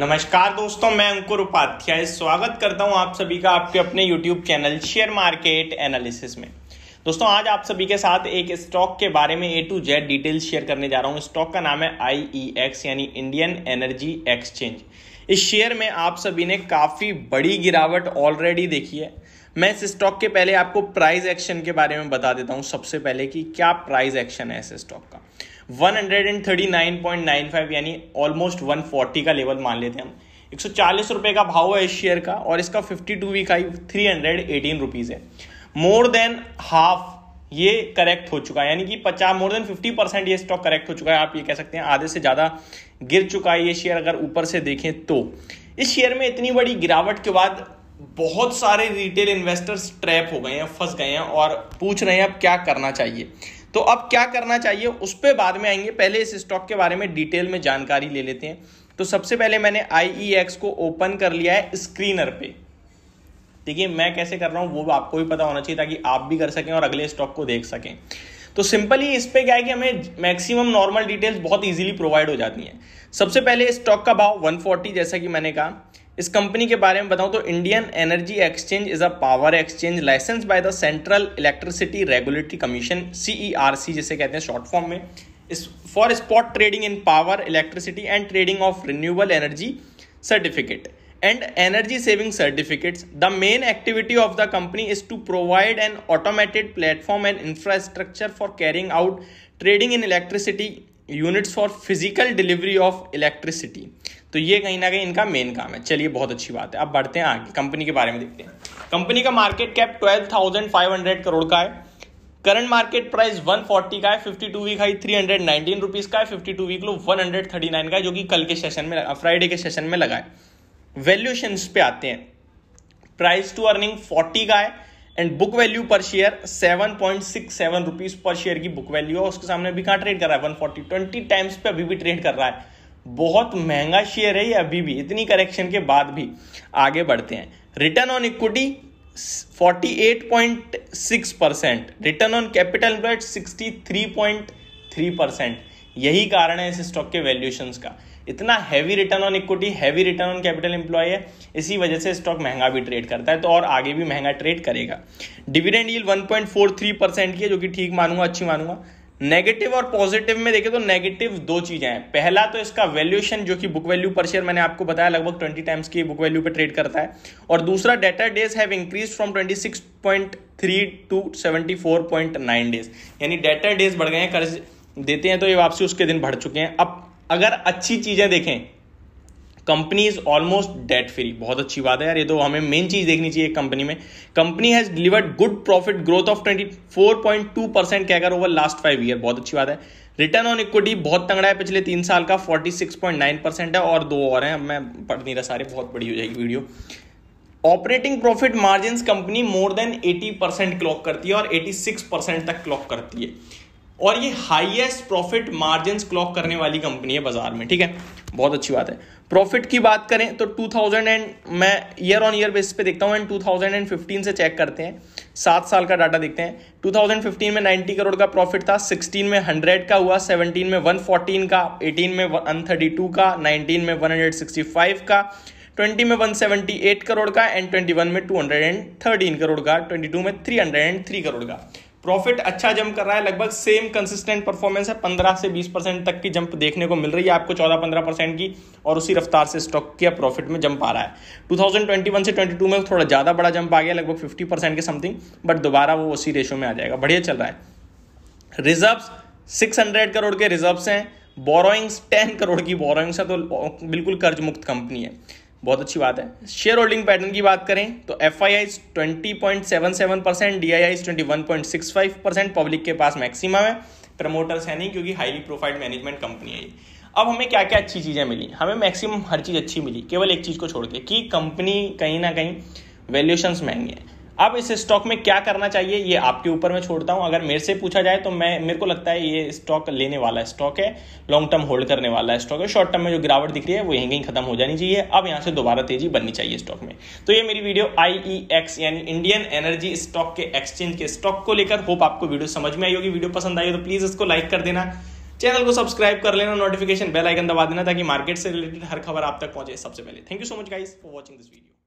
नमस्कार दोस्तों मैं अंकुर उपाध्याय स्वागत करता हूं आप सभी का आपके अपने YouTube channel share market analysis में दोस्तों आज आप सभी के साथ एक स्टॉक के बारे में A to Z detail share करने जा रहा हूं स्टॉक का नाम है आई ई एक्स यानी इंडियन एनर्जी एक्सचेंज इस शेयर में आप सभी ने काफ़ी बड़ी गिरावट ऑलरेडी देखी है मैं इस स्टॉक के पहले आपको प्राइस एक्शन के बारे में बता देता हूं सबसे पहले कि क्या प्राइस एक्शन है इस स्टॉक का 139.95 यानी ऑलमोस्ट 140 का लेवल मान लेते हैं हम एक सौ का भाव है इस शेयर का और इसका 52 week high three hundred eighteen rupees है मोर देन हाफ ये करेक्ट हो चुका है यानी कि पचास मोर देन 50 परसेंट ये स्टॉक करेक्ट हो चुका है आप ये कह सकते हैं आधे से ज़्यादा गिर चुका है ये शेयर अगर ऊपर से देखें तो इस शेयर में इतनी बड़ी गिरावट के बाद बहुत सारे रिटेल इन्वेस्टर्स ट्रैप हो गए हैं फंस गए हैं और पूछ रहे हैं अब क्या करना चाहिए तो अब क्या करना चाहिए उस पर बाद में आएंगे पहले इस स्टॉक के बारे में डिटेल में जानकारी ले लेते हैं तो सबसे पहले मैंने आई e को ओपन कर लिया है स्क्रीनर पे देखिए मैं कैसे कर रहा हूं वो आपको भी पता होना चाहिए ताकि आप भी कर सकें और अगले स्टॉक को देख सकें तो सिंपली इस पे क्या है कि हमें मैक्सिमम नॉर्मल डिटेल्स बहुत इजीली प्रोवाइड हो जाती हैं सबसे पहले स्टॉक का भाव 140 जैसा कि मैंने कहा इस कंपनी के बारे में बताऊं तो Indian energy exchange is a power exchange license by the central electricity regulatory commission CERC e जिसे कहते हैं शॉर्ट फॉर्म में is for spot trading in power electricity and trading of renewable energy certificate and energy saving certificate the main activity of the company is to provide an automated platform and infrastructure for carrying out trading in electricity units for physical delivery of electricity तो ये कहीं ना कहीं इनका main काम है चलिए बहुत अच्छी बात है अब बढ़ते हैं आगे कंपनी के बारे में देखते हैं कंपनी का market cap twelve thousand five hundred crore का है करंट मार्केट प्राइस 140 का है 52 week high three hundred nineteen rupees का है 52 वीक लो 139 का है जो कि कल के सेशन में फ्राइडे के सेशन में लगा है वैल्यूशन पे आते हैं प्राइस टू अर्निंग 40 का है and book value per share seven point six seven rupees per share की बुक वैल्यू है उसके सामने अभी कहाँ ट्रेड कर रहा है वन फोर्टी ट्वेंटी टाइम्स पे अभी भी ट्रेड कर रहा है बहुत महंगा शेयर है ये अभी भी इतनी करेक्शन के बाद भी आगे बढ़ते हैं return on equity 48.6 percent return on capital employed 63.3 percent यही कारण है इस स्टॉक के वैल्यूएशंस का इतना heavy return on equity heavy return on capital employ है इसी वजह से स्टॉक महंगा भी ट्रेड करता है तो और आगे भी महंगा ट्रेड करेगा डिविडेंड यील्ड 1.43 परसेंट की है जो कि ठीक मानूंगा अच्छी मानूंगा नेगेटिव और पॉजिटिव में देखें तो नेगेटिव दो चीज़ें हैं पहला तो इसका वैल्यूएशन जो कि बुक वैल्यू पर शेयर मैंने आपको बताया लगभग ट्वेंटी टाइम्स की बुक वैल्यू पे ट्रेड करता है और दूसरा debtor days have increase from 26.3 to 74.9 days यानी डेटा डेज बढ़ गए हैं कर्ज देते हैं तो ये वापसी उसके दिन बढ़ चुके हैं अब अगर अच्छी चीज़ें देखें company is almost debt free बहुत अच्छी बात है यार ये तो हमें मेन चीज देखनी चाहिए कंपनी में company has delivered good profit growth of two percent CAGR over last five year बहुत अच्छी बात है रिटर्न ऑन इक्विटी बहुत तंगड़ा है पिछले तीन साल का forty six point nine percent है और दो और हैं मैं पढ़ नहीं रहा सारे बहुत बड़ी हो जाएगी video operating profit margin company more than eighty percent clock करती है और एटी सिक्स परसेंट तक क्लॉक करती है और ये हाईएस्ट प्रॉफिट मार्जिन क्लॉक करने वाली कंपनी है बाजार में ठीक है बहुत अच्छी बात है प्रॉफिट की बात करें तो 2000 एंड मैं ईयर ऑन ईयर बेसिस पे देखता हूँ एंड 2015 से चेक करते हैं सात साल का डाटा देखते हैं 2015 में 90 करोड़ का प्रॉफिट था 16 में 100 का हुआ 17 में 114 का 18 में 132 का 19 में 165 का 20 में 178 करोड़ का एंड 21 में 213 करोड़ का 22 में 303 करोड़ का प्रॉफिट अच्छा जंप कर रहा है लगभग सेम कंसिस्टेंट परफॉर्मेंस है पंद्रह से बीस परसेंट तक की जंप देखने को मिल रही है आपको चौदह पंद्रह परसेंट की और उसी रफ्तार से स्टॉक किया प्रॉफिट में जंप आ रहा है टू थाउजेंड ट्वेंटी वन से ट्वेंटी टू में थोड़ा ज़्यादा बड़ा जंप आ गया लगभग फिफ्टी परसेंट के समथिंग बट दोबारा वो उसी रेशो में आ जाएगा बढ़िया चल रहा है रिजर्व सिक्स हंड्रेड करोड़ के रिजर्व हैं बोरोइंग्स टेन करोड़ की बोरोइंग्स है तो बिल्कुल कर्ज मुक्त कंपनी है बहुत अच्छी बात है शेयर होल्डिंग पैटर्न की बात करें तो F I Is twenty point seven seven percent D I Is twenty one point six five percent public के पास मैक्सिमम है प्रमोटर्स है नहीं क्योंकि हाईली प्रोफाइल मैनेजमेंट कंपनी है अब हमें क्या क्या अच्छी चीज़ें मिली हमें मैक्सिमम हर चीज़ अच्छी मिली केवल एक चीज़ को छोड़ के कि कंपनी कहीं ना कहीं वैल्यूशंस महंगे हैं अब इस स्टॉक में क्या करना चाहिए ये आपके ऊपर मैं छोड़ता हूँ अगर मेरे से पूछा जाए तो मैं मेरे को लगता है ये स्टॉक लेने वाला स्टॉक है लॉन्ग टर्म होल्ड करने वाला स्टॉक है शॉर्ट टर्म में जो गिरावट दिख रही है वो यहीं कहीं खत्म हो जानी चाहिए अब यहाँ से दोबारा तेजी बननी चाहिए स्टॉक में तो ये मेरी वीडियो आई e यानी इंडियन एनर्जी स्टॉक के एक्सचेंज के स्टॉक को लेकर होप आपको वीडियो समझ में आई होगी वीडियो पसंद आई हो तो प्लीज़ इसको लाइक कर देना चैनल को सब्सक्राइब कर लेना नोटिफिकेशन बेल आइकन दबा देना ताकि मार्केट से रिलेटेड हर खबर आप तक पहुंचे सबसे पहले thank you so much guys for watching this video